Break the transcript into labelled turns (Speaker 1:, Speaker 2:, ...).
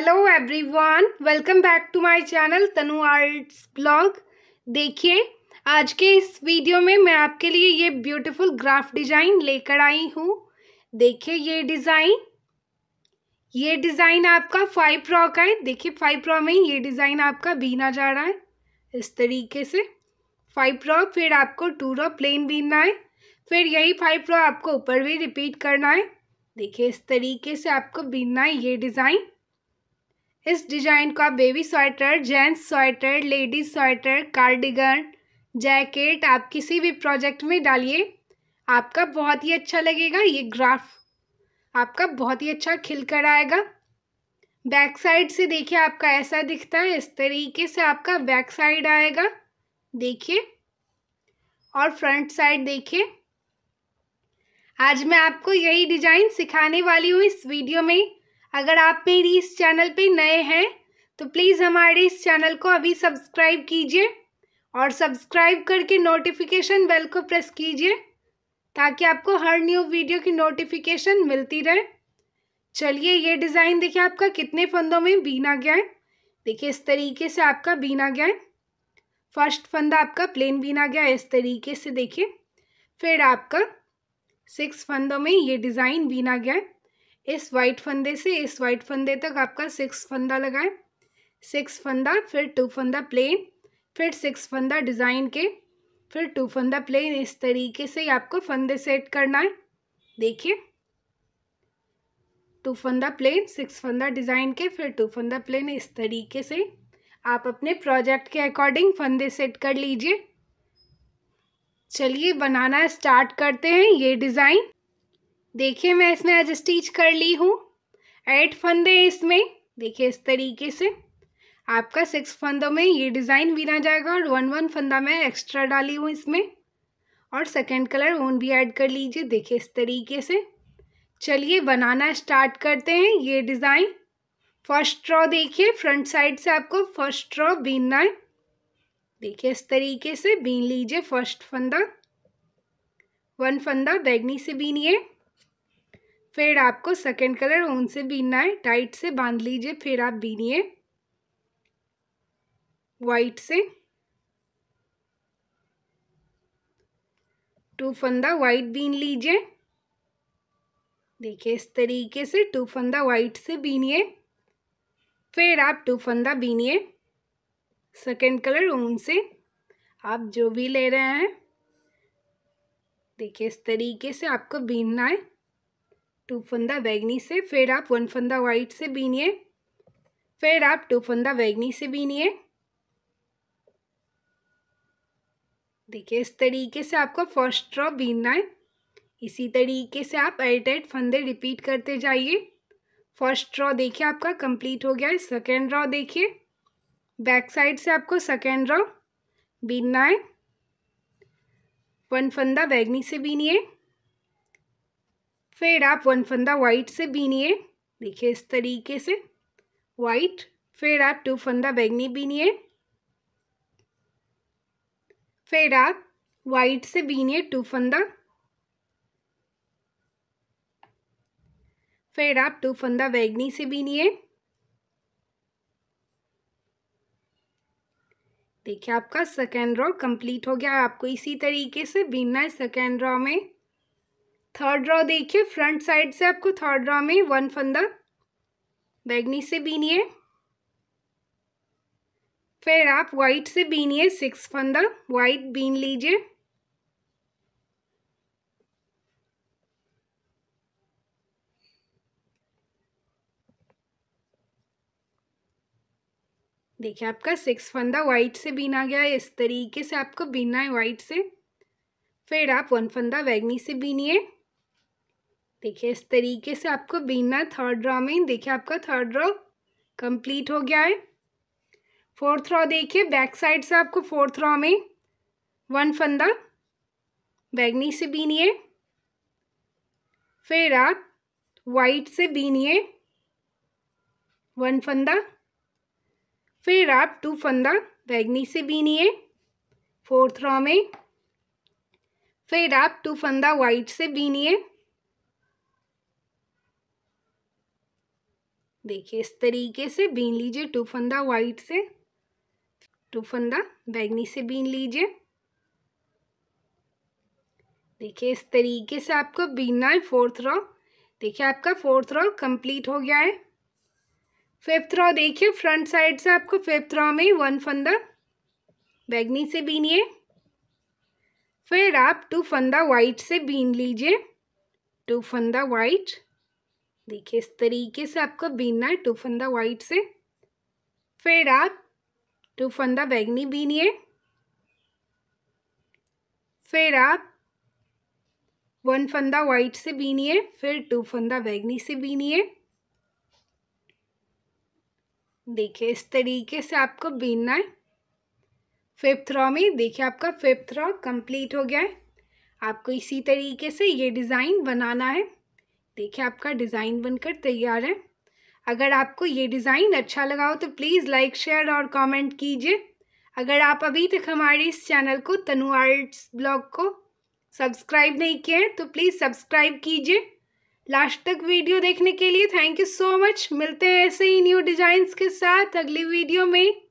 Speaker 1: hello everyone welcome back to my channel Tanu arts blog देखिए आज के इस वीडियो में मैं आपके लिए ये ब्यूटीफुल ग्राफ डिज़ाइन लेकर आई हूँ देखिए ये डिज़ाइन ये डिज़ाइन आपका फाइव प्रो का है देखिए फाइव प्रो में ये डिज़ाइन आपका बीना जा रहा है इस तरीके से फाइव प्रो फिर आपको टू रॉ प्लेन बीनना है फिर यही फाइव प्रो आपको ऊपर भी रिपीट करना है देखिए इस तरीके से आपको बीनना है ये डिज़ाइन इस डिजाइन को आप baby sweater gents sweater ladies sweater cardigan jacket आप किसी भी प्रोजेक्ट में डालिए आपका बहुत ही अच्छा लगेगा ये ग्राफ आपका बहुत ही अच्छा खिलकर आएगा बैक साइड से देखिए आपका ऐसा दिखता है इस तरीके से आपका बैक साइड आएगा देखिए और फ्रंट साइड देखिए आज मैं आपको यही डिजाइन सिखाने वाली हूँ इस वीडियो में अगर आप मेरी इस चैनल पे नए हैं तो प्लीज़ हमारे इस चैनल को अभी सब्सक्राइब कीजिए और सब्सक्राइब करके नोटिफिकेशन बेल को प्रेस कीजिए ताकि आपको हर न्यू वीडियो की नोटिफिकेशन मिलती रहे चलिए ये डिज़ाइन देखिए आपका कितने फंदों में बीना गया है देखिए इस तरीके से आपका बीना गया है फर्स्ट फंदा आपका प्लेन बीना गया है इस तरीके से देखिए फिर आपका सिक्स फंदों में ये डिज़ाइन बीना गया है इस वाइट फंदे से इस वाइट फंदे तक आपका सिक्स फंदा लगाएं सिक्स फंदा फिर टू फंदा प्लेन फिर सिक्स फंदा डिज़ाइन के फिर टू फंदा प्लेन इस तरीके से ही आपको फंदे सेट करना है देखिए टू फंदा प्लेन सिक्स फंदा डिज़ाइन के फिर टू फंदा प्लेन इस तरीके से आप अपने प्रोजेक्ट के अकॉर्डिंग फंदे सेट कर लीजिए चलिए बनाना स्टार्ट करते हैं ये डिज़ाइन देखिए मैं इसमें आज स्टिच कर ली हूँ एट फंदे इसमें देखिए इस तरीके से आपका सिक्स फंदों में ये डिज़ाइन ना जाएगा और वन वन फंदा मैं एक्स्ट्रा डाली हूँ इसमें और सेकंड कलर ऊन भी ऐड कर लीजिए देखिए इस तरीके से चलिए बनाना स्टार्ट करते हैं ये डिज़ाइन फर्स्ट रॉ देखिए फ्रंट साइड से आपको फर्स्ट रॉ बीनना है देखिए इस तरीके से बीन लीजिए फर्स्ट फंदा वन फंदा बैगनी से बीनिए फिर आपको सेकेंड कलर ऊन से बीनना है टाइट से बांध लीजिए फिर आप बीनिए वाइट से टू फंदा वाइट बीन लीजिए देखिए इस तरीके से टू फंदा वाइट से बीनिए फिर आप टू फंदा बीनिए सेकेंड कलर ऊन से आप जो भी ले रहे हैं देखिए इस तरीके से आपको बीनना है टू फंदा बैगनी से फिर आप वन फंदा वाइट से बीनिए फिर आप टू फंदा बैगनी से बीनिए देखिए इस तरीके से आपको फर्स्ट रॉ बीनना है इसी तरीके से आप एट एट फंदे रिपीट करते जाइए फर्स्ट रॉ देखिए आपका कंप्लीट हो गया है सेकेंड रॉ देखिए बैक साइड से आपको सेकेंड रॉ बीनना है वन फंदा बैगनी से बीनिए फिर आप वन फंदा वाइट से बीनिए देखिए इस तरीके से वाइट फिर आप टू फंदा बैगनी बीनिए फिर आप वाइट से बीनिए टू फंदा फिर आप टू फंदा बैगनी से बीनिए देखिए आपका सेकेंड रॉ कंप्लीट हो गया आपको इसी तरीके से बीनना है सेकेंड रॉ में थर्ड रॉ देखिए फ्रंट साइड से आपको थर्ड रॉ में वन फंदा बैगनी से बीनिए फिर आप वाइट से बीनिए सिक्स फंदा वाइट बीन लीजिए देखिए आपका सिक्स फंदा वाइट से बीना गया है इस तरीके से आपको बीना है वाइट से फिर आप वन फंदा बैगनी से बीनिए देखिए इस तरीके से आपको बीनना थर्ड रॉ में देखिए आपका थर्ड रॉ कंप्लीट हो गया है फोर्थ रॉ देखिए बैक साइड से आपको फोर्थ रॉ में वन फंदा बैगनी से बीनिए फिर आप वाइट से बीनिए वन फंदा फिर आप टू फंदा बैगनी से बीनिए फोर्थ रॉ में फिर आप टू फंदा वाइट से बीनिए देखिए इस तरीके से बीन लीजिए टू फंदा वाइट से टू फंदा बैगनी से बीन लीजिए देखिए इस तरीके से आपको बीनना है फोर्थ रॉ देखिए आपका फोर्थ रॉ कंप्लीट हो गया है फिफ्थ रॉ देखिए फ्रंट साइड से आपको फिफ्थ रॉ में वन फंदा बैगनी से बीनिए फिर आप टू फंदा वाइट से बीन लीजिए टू फंदा वाइट देखिए इस तरीके से आपको बीनना है टू फंदा वाइट से फिर आप टू फंदा बैगनी बीनिए फिर आप वन फंदा वाइट से बीनिए फिर टू फंदा बैगनी से बीनिए देखिए इस तरीके से आपको बीनना है फिफ्थ रॉ में देखिए आपका फिफ्थ रॉ कंप्लीट हो गया है आपको इसी तरीके से ये डिज़ाइन बनाना है देखिए आपका डिज़ाइन बनकर तैयार है अगर आपको ये डिज़ाइन अच्छा लगा हो तो प्लीज़ लाइक शेयर और कमेंट कीजिए अगर आप अभी तक हमारे इस चैनल को तनु आर्ट्स ब्लॉग को सब्सक्राइब नहीं किए हैं तो प्लीज़ सब्सक्राइब कीजिए लास्ट तक वीडियो देखने के लिए थैंक यू सो मच मिलते हैं ऐसे ही न्यू डिज़ाइंस के साथ अगली वीडियो में